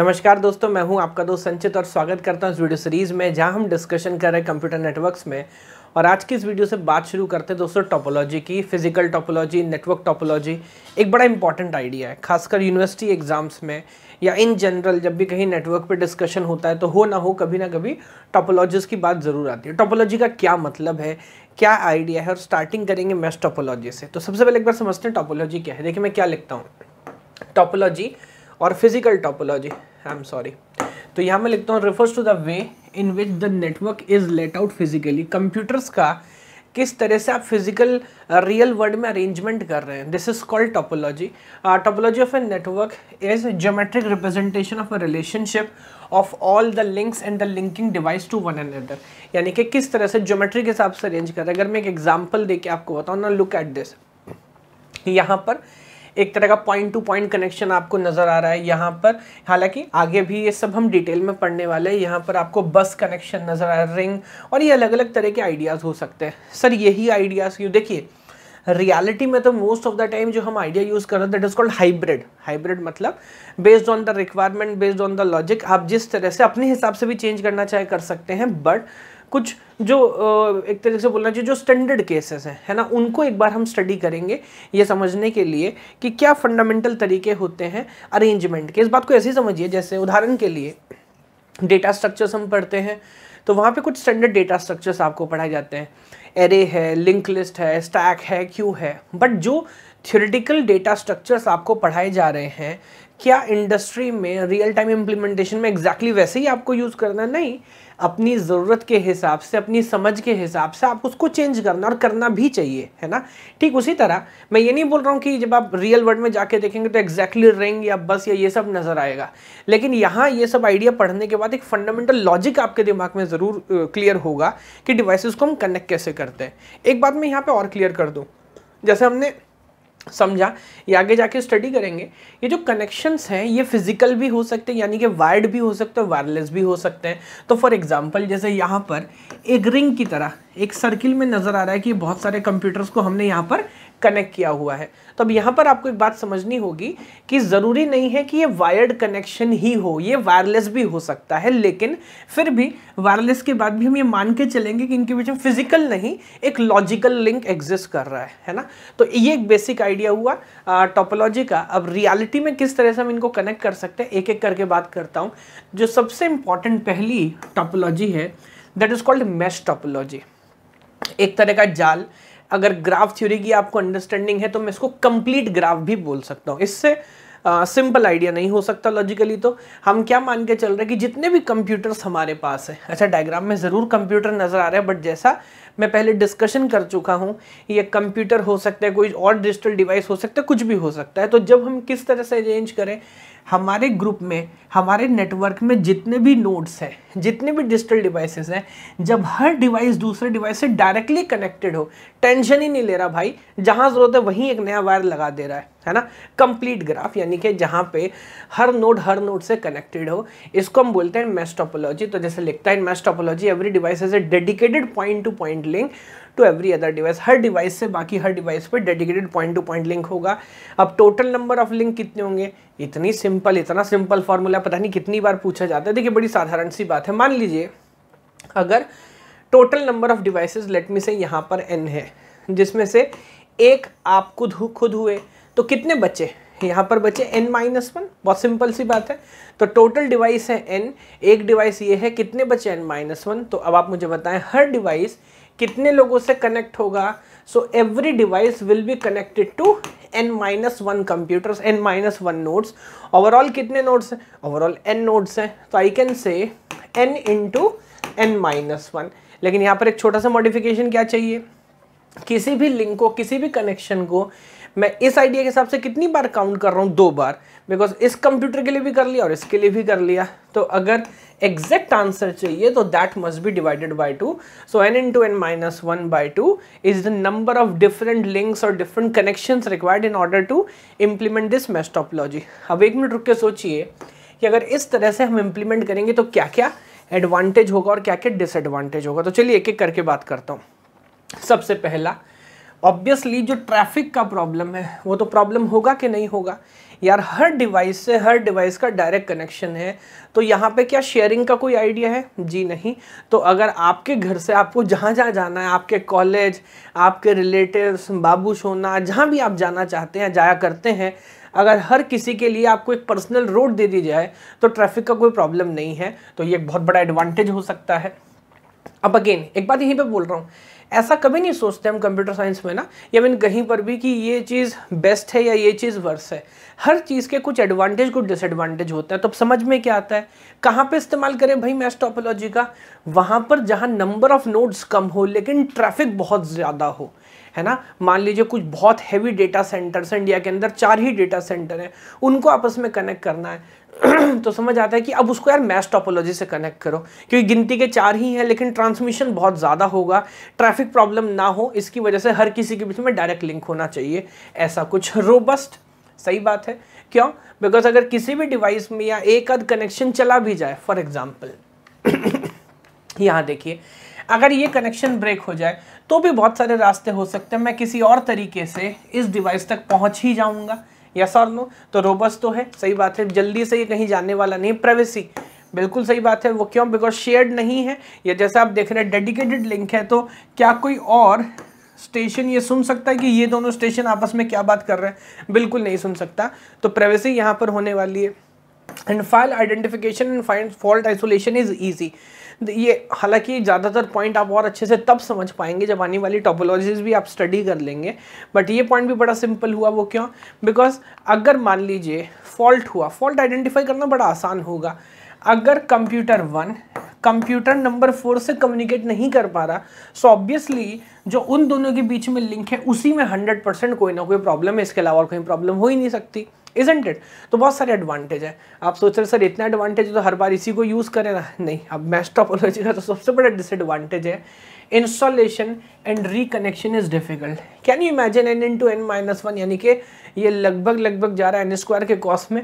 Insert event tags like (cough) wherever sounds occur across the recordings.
नमस्कार दोस्तों मैं हूं आपका दोस्त संचित और स्वागत करता हूं इस वीडियो सीरीज़ में जहां हम डिस्कशन कर रहे हैं कंप्यूटर नेटवर्क्स में और आज की इस वीडियो से बात शुरू करते हैं दोस्तों टोपोलॉजी की फिजिकल टोपोलॉजी नेटवर्क टोपोलॉजी एक बड़ा इंपॉर्टेंट आइडिया है खासकर यूनिवर्सिटी एग्ज़ाम्स में या इन जनरल जब भी कहीं नेटवर्क पर डिस्कशन होता है तो हो ना हो कभी ना कभी टोपोलॉजीज़ की बात ज़रूर आती है टोपोलॉजी का क्या मतलब है क्या आइडिया है और स्टार्टिंग करेंगे मैस टोपोलॉजी से तो सबसे पहले एक बार समझते हैं टोपोलॉजी क्या है देखिए मैं क्या लिखता हूँ टोपोलॉजी और physical topology I am sorry तो यहाँ मैं लिखता हूँ refers to the way in which the network is laid out physically computers का किस तरह से आप फिजिकल रियल वर्ल्ड में अरेंजमेंट कर रहे हैं this is called topology topology of a network is geometric representation of a relationship of all the links and the linking device to one another यानी कि किस तरह से जोमेट्री के हिसाब से अरेंज कर रहे हैं अगर मैं एक एग्जाम्पल दे के आपको बताऊँ ना लुक एट दिस यहाँ पर एक तरह का पॉइंट टू पॉइंट कनेक्शन आपको नज़र आ रहा है यहाँ पर हालांकि आगे भी ये सब हम डिटेल में पढ़ने वाले हैं यहाँ पर आपको बस कनेक्शन नज़र आ रहा है रिंग और ये अलग अलग तरह के आइडियाज़ हो सकते हैं सर यही आइडियाज़ क्यों देखिए रियलिटी में तो मोस्ट ऑफ द टाइम जो हम आइडिया यूज़ कर रहे हैं that is called hybrid hybrid मतलब based on the requirement based on the logic आप जिस तरह से अपने हिसाब से भी चेंज करना चाहे कर सकते हैं बट कुछ जो एक तरीके से बोलना चाहिए जो स्टैंडर्ड केसेस हैं है ना उनको एक बार हम स्टडी करेंगे ये समझने के लिए कि क्या फंडामेंटल तरीके होते हैं अरेंजमेंट के इस बात को ऐसे ही समझिए जैसे उदाहरण के लिए डेटा स्ट्रक्चर्स हम पढ़ते हैं तो वहाँ पे कुछ स्टैंडर्ड डेटा स्ट्रक्चर्स आपको पढ़ाए जाते हैं एरे है लिंक लिस्ट है स्टैक है क्यू है बट जो थियोरिटिकल डेटा स्ट्रक्चर्स आपको पढ़ाए जा रहे हैं क्या इंडस्ट्री में रियल टाइम इम्प्लीमेंटेशन में एग्जैक्टली exactly वैसे ही आपको यूज़ करना नहीं अपनी ज़रूरत के हिसाब से अपनी समझ के हिसाब से आपको उसको चेंज करना और करना भी चाहिए है ना ठीक उसी तरह मैं ये नहीं बोल रहा हूँ कि जब आप रियल वर्ल्ड में जाके देखेंगे तो एग्जैक्टली रिंग या बस या ये सब नज़र आएगा लेकिन यहाँ ये सब आइडिया पढ़ने के बाद एक फंडामेंटल लॉजिक आपके दिमाग में ज़रूर क्लियर होगा कि डिवाइसेस को हम कनेक्ट कैसे करते हैं एक बात मैं यहाँ पर और क्लियर कर दूँ जैसे हमने समझा ये आगे जाके स्टडी करेंगे ये जो कनेक्शंस हैं ये फिजिकल भी हो सकते हैं यानी कि वायर्ड भी हो सकते हैं वायरलेस भी हो सकते हैं तो फॉर एग्जांपल जैसे यहाँ पर एक रिंग की तरह एक सर्किल में नज़र आ रहा है कि बहुत सारे कंप्यूटर्स को हमने यहाँ पर कनेक्ट किया हुआ है तो अब यहाँ पर आपको एक बात समझनी होगी कि ज़रूरी नहीं है कि ये वायर्ड कनेक्शन ही हो ये वायरलेस भी हो सकता है लेकिन फिर भी वायरलेस के बाद भी हम ये मान के चलेंगे कि इनके बीच में फिजिकल नहीं एक लॉजिकल लिंक एग्जिस्ट कर रहा है है ना तो ये एक बेसिक आइडिया हुआ टॉपोलॉजी का अब रियालिटी में किस तरह से हम इनको कनेक्ट कर सकते हैं एक एक करके बात करता हूँ जो सबसे इम्पॉर्टेंट पहली टॉपोलॉजी है that is called mesh topology एक तरह का जाल अगर ग्राफ थ्योरी की आपको अंडरस्टैंडिंग है तो मैं इसको कंप्लीट ग्राफ भी बोल सकता हूँ इससे सिंपल uh, आइडिया नहीं हो सकता लॉजिकली तो हम क्या मान के चल रहे हैं कि जितने भी कंप्यूटर्स हमारे पास हैं अच्छा डायग्राम में ज़रूर कंप्यूटर नज़र आ रहा है बट जैसा मैं पहले डिस्कशन कर चुका हूँ ये कंप्यूटर हो सकता है कोई और डिजिटल डिवाइस हो सकता है कुछ भी हो सकता है तो जब हम किस तरह से अरेंज करें हमारे ग्रुप में हमारे नेटवर्क में जितने भी नोड्स हैं जितने भी डिजिटल डिवाइसेस हैं जब हर डिवाइस दूसरे डिवाइस से डायरेक्टली कनेक्टेड हो टेंशन ही नहीं ले रहा भाई जहाँ ज़रूरत है वहीं एक नया वायर लगा दे रहा है है ना कंप्लीट ग्राफ यानी कि जहाँ पे हर नोड हर नोड से कनेक्टेड हो इसको हम बोलते हैं मैस्टोपोलॉजी तो जैसे लिखता है mesh topology every device is a dedicated point to point link to every other device हर डिवाइस से बाकी हर डिवाइस पर dedicated point to point link होगा अब टोटल नंबर ऑफ लिंक कितने होंगे इतनी सिंपल इतना सिंपल फॉर्मूला पता नहीं कितनी बार पूछा जाता है देखिए बड़ी साधारण सी बात है मान लीजिए अगर total number of devices let me say यहाँ पर एन है जिसमें से एक आप खुद खुद हुए तो कितने बचे यहाँ पर बचे एन माइनस वन बहुत सिंपल सी बात है तो टोटल डिवाइस है एन एक डिवाइस ये है कितने बचे एन माइनस वन तो अब आप मुझे बताएं हर डिवाइस कितने लोगों से कनेक्ट होगा so every device will be connected to N minus one computer N minus one notes overall कितने नोट्स हैं ओवरऑल एन नोट्स हैं तो I can say N into N minus one लेकिन यहाँ पर एक छोटा सा मॉडिफिकेशन क्या चाहिए किसी भी लिंक को किसी भी कनेक्शन को मैं इस आइडिया के हिसाब से कितनी बार काउंट कर रहा हूँ दो बार बिकॉज इस कंप्यूटर के लिए भी कर लिया और इसके लिए भी कर लिया तो अगर एग्जैक्ट आंसर चाहिए तो that must be divided by two so N into N minus one by two is the number of different links और different connection required in order to implement this mesh topology अब एक minute रुक के सोचिए कि अगर इस तरह से हम इम्प्लीमेंट करेंगे तो क्या क्या एडवांटेज होगा और क्या क्या डिसएडवांटेज होगा तो चलिए एक एक करके बात करता हूँ सबसे पहला ऑब्वियसली जो ट्रैफिक का प्रॉब्लम है वो तो प्रॉब्लम होगा कि नहीं होगा यार हर डिवाइस से हर डिवाइस का डायरेक्ट कनेक्शन है तो यहाँ पे क्या शेयरिंग का कोई आइडिया है जी नहीं तो अगर आपके घर से आपको जहाँ जहाँ जाना है आपके कॉलेज आपके रिलेटिव्स बाबू सोना जहाँ भी आप जाना चाहते हैं जाया करते हैं अगर हर किसी के लिए आपको एक पर्सनल रोड दे दी जाए तो ट्रैफिक का कोई प्रॉब्लम नहीं है तो ये एक बहुत बड़ा एडवांटेज हो सकता है अब अगेन एक बात यहीं पे बोल रहा हूँ ऐसा कभी नहीं सोचते हम कंप्यूटर साइंस में ना या मीन कहीं पर भी कि ये चीज़ बेस्ट है या ये चीज़ वर्स है हर चीज़ के कुछ एडवांटेज कुछ डिसएडवांटेज होते हैं तो अब समझ में क्या आता है कहाँ पे इस्तेमाल करें भाई मैथ टॉपोलॉजी का वहाँ पर जहाँ नंबर ऑफ नोड्स कम हो लेकिन ट्रैफिक बहुत ज़्यादा हो है ना मान लीजिए कुछ बहुत हैवी डेटा सेंटर्स इंडिया के अंदर चार ही डेटा सेंटर हैं उनको आपस में कनेक्ट करना है (clears throat) तो समझ आता है कि अब उसको यार मैस टॉपोलॉजी से कनेक्ट करो क्योंकि गिनती के चार ही हैं लेकिन ट्रांसमिशन बहुत ज़्यादा होगा ट्रैफिक प्रॉब्लम ना हो इसकी वजह से हर किसी के बीच में डायरेक्ट लिंक होना चाहिए ऐसा कुछ रोबस्ट सही बात है क्यों बिकॉज अगर किसी भी डिवाइस में या एक आध कनेक्शन चला भी जाए फॉर एग्जाम्पल (clears throat) यहाँ देखिए अगर ये कनेक्शन ब्रेक हो जाए तो भी बहुत सारे रास्ते हो सकते हैं मैं किसी और तरीके से इस डिवाइस तक पहुंच ही जाऊंगा यस और नो तो रोबस तो है सही बात है जल्दी से ये कहीं जाने वाला नहीं प्राइवेसी बिल्कुल सही बात है वो क्यों बिकॉज शेयर्ड नहीं है या जैसे आप देख रहे हैं डेडिकेटेड लिंक है तो क्या कोई और स्टेशन ये सुन सकता है कि ये दोनों स्टेशन आपस में क्या बात कर रहे हैं बिल्कुल नहीं सुन सकता तो प्राइवेसी यहाँ पर होने वाली है and file identification and find fault isolation is easy ये हालांकि ज़्यादातर पॉइंट आप और अच्छे से तब समझ पाएंगे जब आने वाली टॉपोलॉजीज़ भी आप स्टडी कर लेंगे बट ये पॉइंट भी बड़ा सिंपल हुआ वो क्यों बिकॉज अगर मान लीजिए फॉल्ट हुआ फॉल्ट आइडेंटिफाई करना बड़ा आसान होगा अगर computer one computer number four से कम्युनिकेट नहीं कर पा रहा सो so ऑब्वियसली जो उन दोनों के बीच में लिंक है उसी में हंड्रेड परसेंट कोई ना कोई प्रॉब्लम है इसके अलावा और कोई प्रॉब्लम हो ही नहीं सकती इजेंट इट तो बहुत सारे एडवांटेज है आप सोच रहे सर इतना एडवांटेज है तो हर बार इसी को यूज़ करें ना नहीं अब मैश टॉपोलॉजी का तो सबसे बड़ा डिसएडवांटेज है installation and reconnection is difficult can you imagine N into N minus one यानी कि ये लगभग लगभग जा रहा है एन स्क्वायर के कॉस्ट में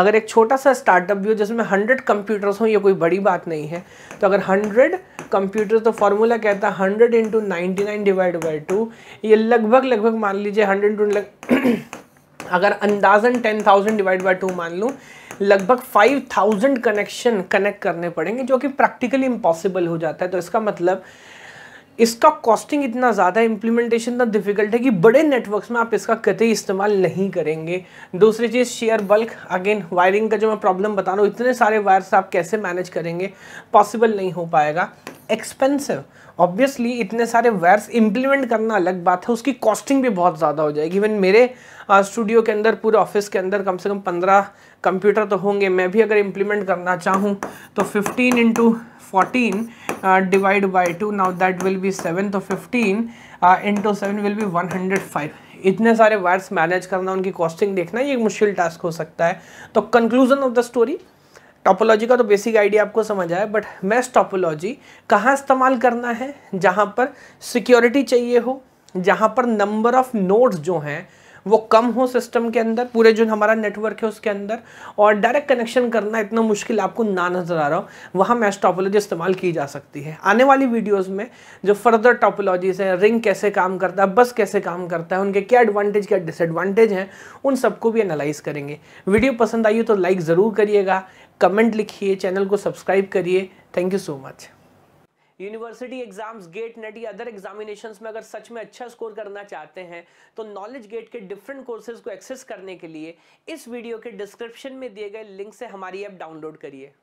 अगर एक छोटा सा स्टार्टअप भी हो जिसमें हंड्रेड कंप्यूटर्स हों ये कोई बड़ी बात नहीं है तो अगर हंड्रेड कंप्यूटर तो फार्मूला कहता है hundred into ninety nine divide by two ये लगभग लगभग मान लीजिए हंड्रेड इंटू अगर अंदाजन ten thousand divide by two मान लूँ लगभग फाइव थाउजेंड कनेक्शन कनेक्ट करने पड़ेंगे जो कि प्रैक्टिकली इम्पॉसिबल हो जाता है तो इसका मतलब इसका कॉस्टिंग इतना ज़्यादा है इम्प्लीमेंटेशन इतना डिफिकल्ट है कि बड़े नेटवर्क्स में आप इसका कतई इस्तेमाल नहीं करेंगे दूसरी चीज़ शेयर बल्क अगेन वायरिंग का जो मैं प्रॉब्लम बता रहा हूँ इतने सारे वायर्स आप कैसे मैनेज करेंगे पॉसिबल नहीं हो पाएगा एक्सपेंसिव ऑब्वियसली इतने सारे वायर्स इंप्लीमेंट करना अलग बात है उसकी कॉस्टिंग भी बहुत ज़्यादा हो जाएगी इवन मेरे स्टूडियो के अंदर पूरे ऑफिस के अंदर कम से कम पंद्रह कंप्यूटर तो होंगे मैं भी अगर इम्प्लीमेंट करना चाहूँ तो fifteen into fourteen divide by two now that will be seven तो fifteen into seven will be one hundred five इतने सारे वायर्स मैनेज करना उनकी कॉस्टिंग देखना ये एक मुश्किल टास्क हो सकता है तो conclusion of the story topology का तो बेसिक आइडिया आपको समझ आया बट मैस टॉपोलॉजी कहाँ इस्तेमाल करना है जहाँ पर सिक्योरिटी चाहिए हो जहाँ पर नंबर ऑफ नोड्स जो हैं वो कम हो सिस्टम के अंदर पूरे जो हमारा नेटवर्क है उसके अंदर और डायरेक्ट कनेक्शन करना इतना मुश्किल आपको ना नज़र आ रहा हो वहाँ मैस टॉपोलॉजी इस्तेमाल की जा सकती है आने वाली वीडियोस में जो फर्दर टॉपोलॉजीज़ हैं रिंग कैसे काम करता है बस कैसे काम करता है उनके क्या एडवांटेज क्या डिसएडवांटेज हैं उन सबको भी एनालाइज करेंगे वीडियो पसंद आई हो तो लाइक ज़रूर करिएगा कमेंट लिखिए चैनल को सब्सक्राइब करिए thank you so much university exams GATE NET या अदर एग्जामिनेशन में अगर सच में अच्छा स्कोर करना चाहते हैं तो नॉलेज गेट के डिफरेंट कोर्सेज को एक्सेस करने के लिए इस वीडियो के डिस्क्रिप्शन में दिए गए लिंक से हमारी ऐप डाउनलोड करिए